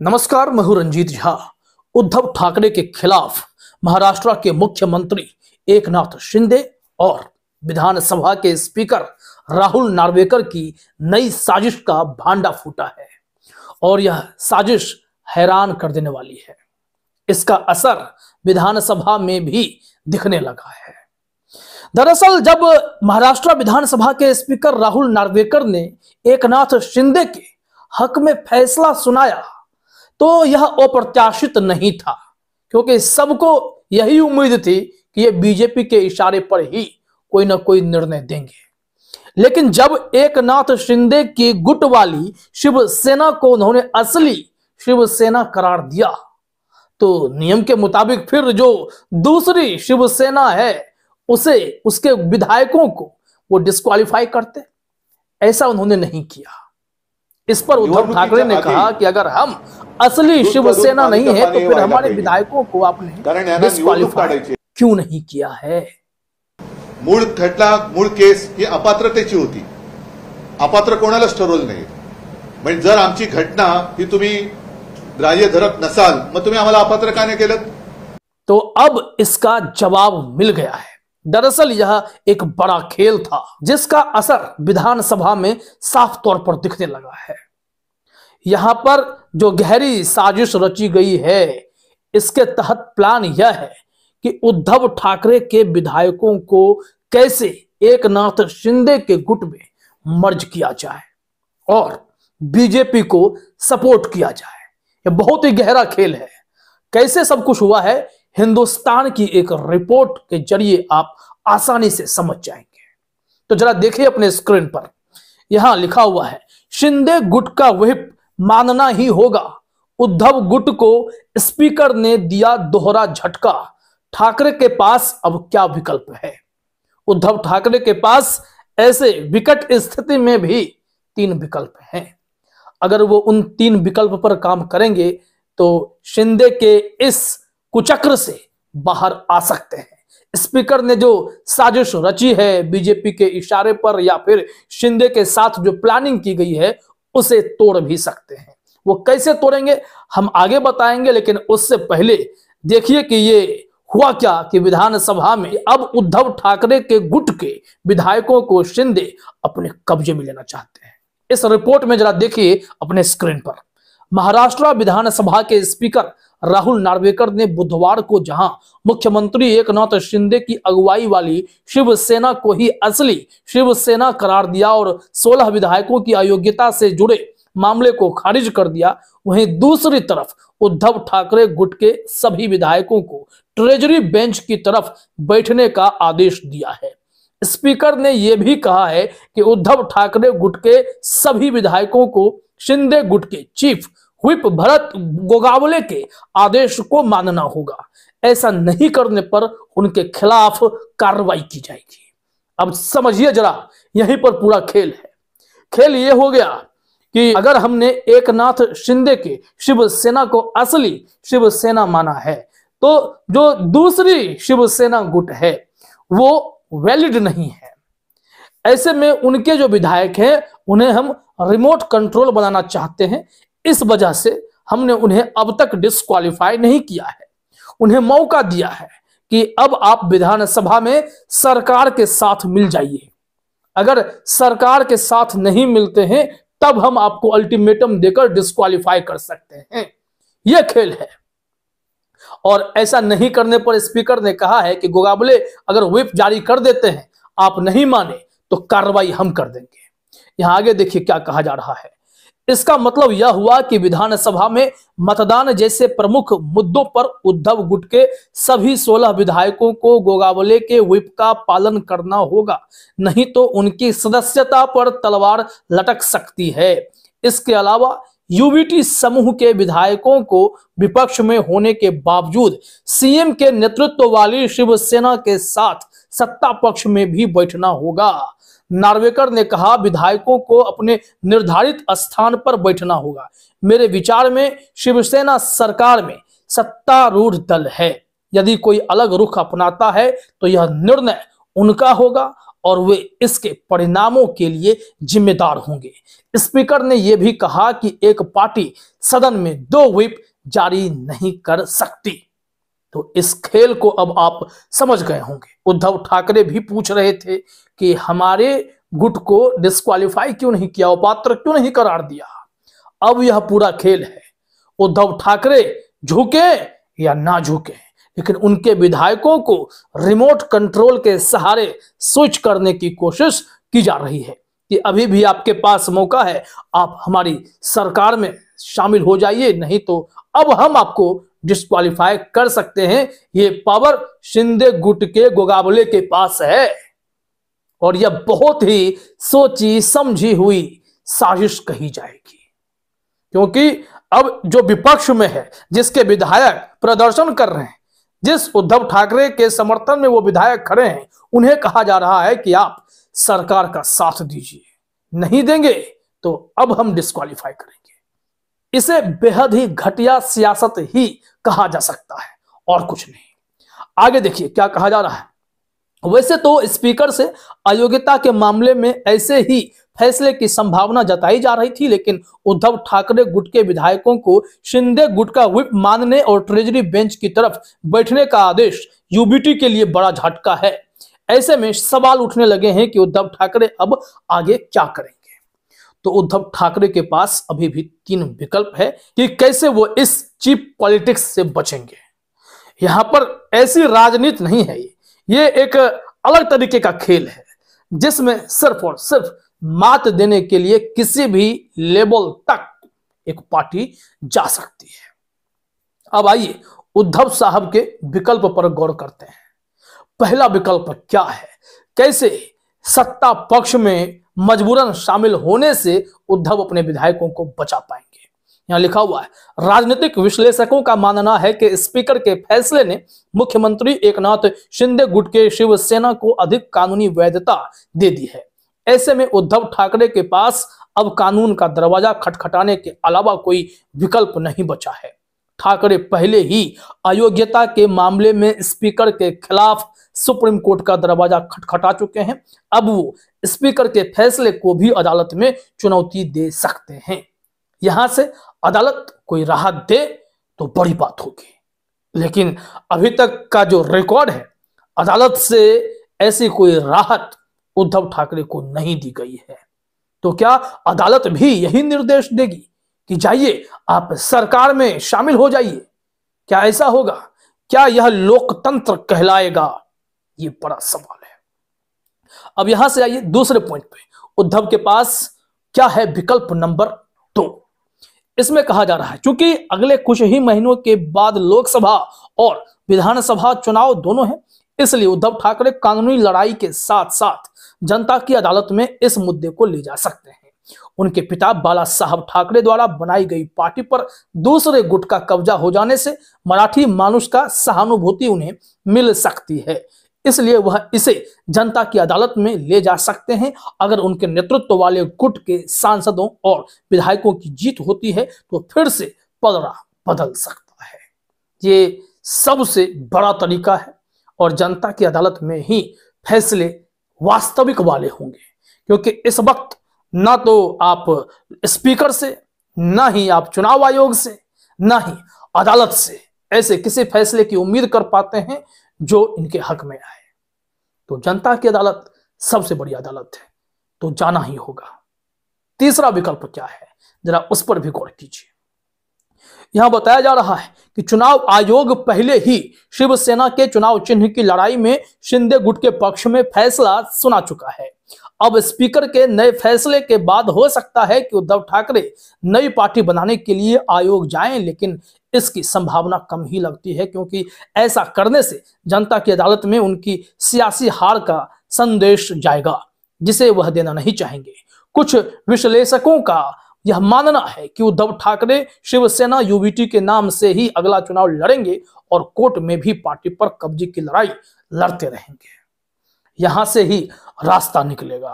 नमस्कार मैं हूं रंजीत झा उद्धव ठाकरे के खिलाफ महाराष्ट्र के मुख्यमंत्री एकनाथ शिंदे और विधानसभा के स्पीकर राहुल नार्वेकर की नई साजिश का भांडा फूटा है और यह साजिश हैरान कर देने वाली है इसका असर विधानसभा में भी दिखने लगा है दरअसल जब महाराष्ट्र विधानसभा के स्पीकर राहुल नार्वेकर ने एकनाथ शिंदे के हक में फैसला सुनाया तो यह अप्रत्याशित नहीं था क्योंकि सबको यही उम्मीद थी कि ये बीजेपी के इशारे पर ही कोई ना कोई निर्णय देंगे लेकिन जब एकनाथ शिंदे की गुट वाली शिवसेना को उन्होंने असली शिवसेना करार दिया तो नियम के मुताबिक फिर जो दूसरी शिवसेना है उसे उसके विधायकों को वो डिस्कालीफाई करते ऐसा उन्होंने नहीं किया इस पर उद्धव ठाकरे ने कहा कि अगर हम असली शिवसेना नहीं है तो फिर हमारे विधायकों को आपने क्यों नहीं किया है मूल खटला मूल केस ही अपात्रते होती अपात्र को ठरवलं नहीं म्हणजे जर आमची घटना हि तुम्हें ग्राह्य धरत नसाल मैं तुम्हें आम्हाला अपात्र का नहीं तो अब इसका जवाब मिल गया है दरअसल यह एक बड़ा खेल था जिसका असर विधानसभा में साफ तौर पर दिखने लगा है यहां पर जो गहरी साजिश रची गई है इसके तहत प्लान यह है कि उद्धव ठाकरे के विधायकों को कैसे एक नाथ शिंदे के गुट में मर्ज किया जाए और बीजेपी को सपोर्ट किया जाए यह बहुत ही गहरा खेल है कैसे सब कुछ हुआ है हिंदुस्तान की एक रिपोर्ट के जरिए आप आसानी से समझ जाएंगे तो जरा देखिए अपने स्क्रीन पर यहां लिखा हुआ है शिंदे गुट का विप मानना ही होगा उद्धव गुट को स्पीकर ने दिया दोहरा झटका ठाकरे के पास अब क्या विकल्प है उद्धव ठाकरे के पास ऐसे विकट स्थिति में भी तीन विकल्प हैं अगर वो उन तीन विकल्प पर काम करेंगे तो शिंदे के इस कुचक्र से बाहर आ सकते हैं स्पीकर ने जो साजिश रची है बीजेपी के इशारे पर या फिर शिंदे के साथ जो प्लानिंग की गई है उसे तोड़ भी सकते हैं वो कैसे तोड़ेंगे हम आगे बताएंगे लेकिन उससे पहले देखिए कि ये हुआ क्या कि विधानसभा में अब उद्धव ठाकरे के गुट के विधायकों को शिंदे अपने कब्जे में लेना चाहते हैं इस रिपोर्ट में जरा देखिए अपने स्क्रीन पर महाराष्ट्र विधानसभा के स्पीकर राहुल नार्वेकर ने बुधवार को जहां मुख्यमंत्री एकनाथ शिंदे की अगुवाई वाली शिवसेना को ही असली शिवसेना करार दिया और 16 विधायकों की अयोग्यता से जुड़े मामले को खारिज कर दिया वहीं दूसरी तरफ उद्धव ठाकरे गुट के सभी विधायकों को ट्रेजरी बेंच की तरफ बैठने का आदेश दिया है स्पीकर ने यह भी कहा है कि उद्धव ठाकरे गुट के सभी विधायकों को शिंदे गुट के चीफ हुप भरत गोगावले के आदेश को मानना होगा ऐसा नहीं करने पर उनके खिलाफ कार्रवाई की जाएगी अब समझिए जरा यहीं पर पूरा खेल है खेल ये हो गया कि अगर हमने एकनाथ शिंदे के शिवसेना को असली शिवसेना माना है तो जो दूसरी शिवसेना गुट है वो वैलिड नहीं है ऐसे में उनके जो विधायक हैं उन्हें हम रिमोट कंट्रोल बनाना चाहते हैं इस वजह से हमने उन्हें अब तक डिस्कालीफाई नहीं किया है उन्हें मौका दिया है कि अब आप विधानसभा में सरकार के साथ मिल जाइए अगर सरकार के साथ नहीं मिलते हैं तब हम आपको अल्टीमेटम देकर डिस्कालीफाई कर सकते हैं यह खेल है और ऐसा नहीं करने पर स्पीकर ने कहा है कि गोगाबले अगर व्हिप जारी कर देते हैं आप नहीं माने तो कार्रवाई हम कर देंगे यहां आगे देखिए क्या कहा जा रहा है इसका मतलब यह हुआ कि विधानसभा में मतदान जैसे प्रमुख मुद्दों पर उद्धव गुट के सभी 16 विधायकों को गोगावले के विप का पालन करना होगा नहीं तो उनकी सदस्यता पर तलवार लटक सकती है इसके अलावा यूबीटी समूह के विधायकों को विपक्ष में होने के बावजूद सीएम के नेतृत्व वाली शिवसेना के साथ सत्ता पक्ष में भी बैठना होगा नार्वेकर ने कहा विधायकों को अपने निर्धारित स्थान पर बैठना होगा मेरे विचार में शिवसेना सरकार में सत्तारूढ़ दल है यदि कोई अलग रुख अपनाता है तो यह निर्णय उनका होगा और वे इसके परिणामों के लिए जिम्मेदार होंगे स्पीकर ने यह भी कहा कि एक पार्टी सदन में दो व्हीप जारी नहीं कर सकती तो इस खेल को अब आप समझ गए होंगे उद्धव ठाकरे भी पूछ रहे थे कि हमारे गुट को डिस्कालीफाई क्यों नहीं किया उपात्र क्यों नहीं करार दिया अब यह पूरा खेल है उद्धव ठाकरे झुके या ना झुके लेकिन उनके विधायकों को रिमोट कंट्रोल के सहारे स्विच करने की कोशिश की जा रही है कि अभी भी आपके पास मौका है आप हमारी सरकार में शामिल हो जाइए नहीं तो अब हम आपको डिस्कालीफाई कर सकते हैं ये पावर शिंदे गुट के गोगाबले के पास है और यह बहुत ही सोची समझी हुई साजिश कही जाएगी क्योंकि अब जो विपक्ष में है जिसके विधायक प्रदर्शन कर रहे हैं जिस उद्धव ठाकरे के समर्थन में वो विधायक खड़े हैं उन्हें कहा जा रहा है कि आप सरकार का साथ दीजिए नहीं देंगे तो अब हम डिस्कालीफाई करेंगे इसे बेहद ही घटिया सियासत ही कहा जा सकता है और कुछ नहीं आगे देखिए क्या कहा जा रहा है वैसे तो स्पीकर से अयोग्यता के मामले में ऐसे ही फैसले की संभावना जताई जा रही थी लेकिन उद्धव ठाकरे गुट के विधायकों को शिंदे गुट का विप मानने और ट्रेजरी बेंच की तरफ बैठने का आदेश यूबीटी के लिए बड़ा झटका है ऐसे में सवाल उठने लगे हैं कि उद्धव ठाकरे अब आगे क्या करें तो उद्धव ठाकरे के पास अभी भी तीन विकल्प है कि कैसे वो इस चीप पॉलिटिक्स से बचेंगे यहां पर ऐसी राजनीति नहीं है ये एक अलग तरीके का खेल है जिसमें सिर्फ और सिर्फ मात देने के लिए किसी भी लेवल तक एक पार्टी जा सकती है अब आइए उद्धव साहब के विकल्प पर गौर करते हैं पहला विकल्प क्या है कैसे सत्ता पक्ष में मजबूरन शामिल होने से उद्धव अपने विधायकों को बचा पाएंगे यहां लिखा हुआ है राजनीतिक विश्लेषकों का मानना है कि स्पीकर के फैसले ने मुख्यमंत्री एकनाथ शिंदे गुट के शिवसेना को अधिक कानूनी वैधता दे दी है ऐसे में उद्धव ठाकरे के पास अब कानून का दरवाजा खटखटाने के अलावा कोई विकल्प नहीं बचा है ठाकरे पहले ही अयोग्यता के मामले में स्पीकर के खिलाफ सुप्रीम कोर्ट का दरवाजा खटखटा चुके हैं अब वो स्पीकर के फैसले को भी अदालत में चुनौती दे सकते हैं यहां से अदालत कोई राहत दे तो बड़ी बात होगी लेकिन अभी तक का जो रिकॉर्ड है अदालत से ऐसी कोई राहत उद्धव ठाकरे को नहीं दी गई है तो क्या अदालत भी यही निर्देश देगी कि जाइए आप सरकार में शामिल हो जाइए क्या ऐसा होगा क्या यह लोकतंत्र कहलाएगा ये बड़ा सवाल है अब यहां से आइए दूसरे पॉइंट पे उद्धव के पास क्या है विकल्प नंबर दो इसमें कहा जा रहा है क्योंकि अगले कुछ ही महीनों के बाद लोकसभा और विधानसभा चुनाव दोनों हैं इसलिए उद्धव ठाकरे कानूनी लड़ाई के साथ साथ जनता की अदालत में इस मुद्दे को ले जा सकते हैं उनके पिता बाला साहब ठाकरे द्वारा बनाई गई पार्टी पर दूसरे गुट का कब्जा हो जाने से मराठी मानुष का सहानुभूति उन्हें मिल सकती है इसलिए वह इसे जनता की अदालत में ले जा सकते हैं अगर उनके नेतृत्व वाले गुट के सांसदों और विधायकों की जीत होती है तो फिर से पलड़ा बदल सकता है ये सबसे बड़ा तरीका है और जनता की अदालत में ही फैसले वास्तविक वाले होंगे क्योंकि इस वक्त ना तो आप स्पीकर से ना ही आप चुनाव आयोग से ना ही अदालत से ऐसे किसी फैसले की उम्मीद कर पाते हैं जो इनके हक में आए तो जनता की अदालत सबसे बड़ी अदालत है तो जाना ही होगा तीसरा विकल्प क्या है जरा उस पर भी गौर कीजिए यहां बताया जा रहा है कि चुनाव आयोग पहले ही शिवसेना के चुनाव चिन्ह की लड़ाई में शिंदे गुट के पक्ष में फैसला सुना चुका है अब स्पीकर के नए फैसले के बाद हो सकता है कि उद्धव ठाकरे नई पार्टी बनाने के लिए आयोग जाएं लेकिन इसकी संभावना कम ही लगती है क्योंकि ऐसा करने से जनता की अदालत में उनकी सियासी हार का संदेश जाएगा जिसे वह देना नहीं चाहेंगे कुछ विश्लेषकों का यह मानना है कि उद्धव ठाकरे शिवसेना यूबीटी के नाम से ही अगला चुनाव लड़ेंगे और कोर्ट में भी पार्टी पर कब्जे की लड़ाई लड़ते रहेंगे यहां से ही रास्ता निकलेगा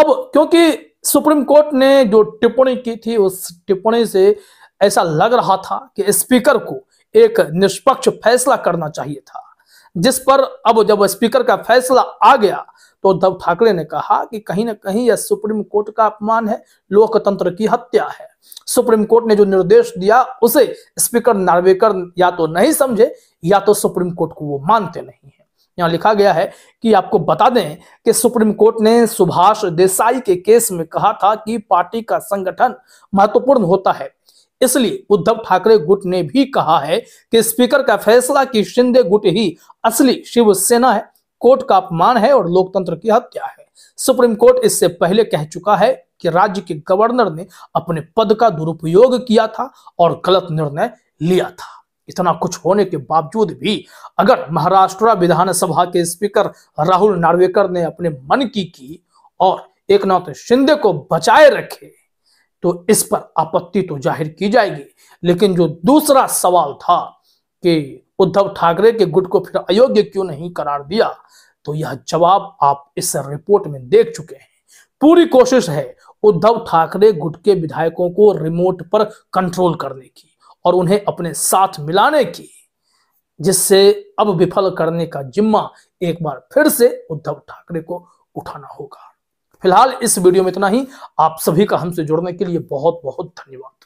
अब क्योंकि सुप्रीम कोर्ट ने जो टिप्पणी की थी उस टिप्पणी से ऐसा लग रहा था कि स्पीकर को एक निष्पक्ष फैसला करना चाहिए था जिस पर अब जब स्पीकर का फैसला आ गया तो उद्धव ठाकरे ने कहा कि कहीं ना कहीं यह सुप्रीम कोर्ट का अपमान है लोकतंत्र की हत्या है सुप्रीम कोर्ट ने जो निर्देश दिया उसे स्पीकर नार्वेकर या तो नहीं समझे या तो सुप्रीम कोर्ट को वो मानते नहीं है यहां लिखा गया है कि आपको बता दें कि सुप्रीम कोर्ट ने सुभाष देसाई के केस में कहा था कि पार्टी का संगठन महत्वपूर्ण होता है इसलिए उद्धव ठाकरे गुट ने भी कहा है कि स्पीकर का फैसला कि शिंदे गुट ही असली शिवसेना है कोर्ट का अपमान है और लोकतंत्र की हत्या है सुप्रीम कोर्ट इससे पहले कह चुका है कि राज्य के गवर्नर ने अपने पद का दुरुपयोग किया था और गलत निर्णय लिया था इतना कुछ होने के बावजूद भी अगर महाराष्ट्र विधानसभा के स्पीकर राहुल नार्वेकर ने अपने मन की की और एक नाथ शिंदे को बचाए रखे तो इस पर आपत्ति तो जाहिर की जाएगी लेकिन जो दूसरा सवाल था कि उद्धव ठाकरे के गुट को फिर अयोग्य क्यों नहीं करार दिया तो यह जवाब आप इस रिपोर्ट में देख चुके हैं पूरी कोशिश है उद्धव ठाकरे गुट के विधायकों को रिमोट पर कंट्रोल करने की और उन्हें अपने साथ मिलाने की जिससे अब विफल करने का जिम्मा एक बार फिर से उद्धव ठाकरे को उठाना होगा फिलहाल इस वीडियो में इतना ही आप सभी का हमसे जुड़ने के लिए बहुत बहुत धन्यवाद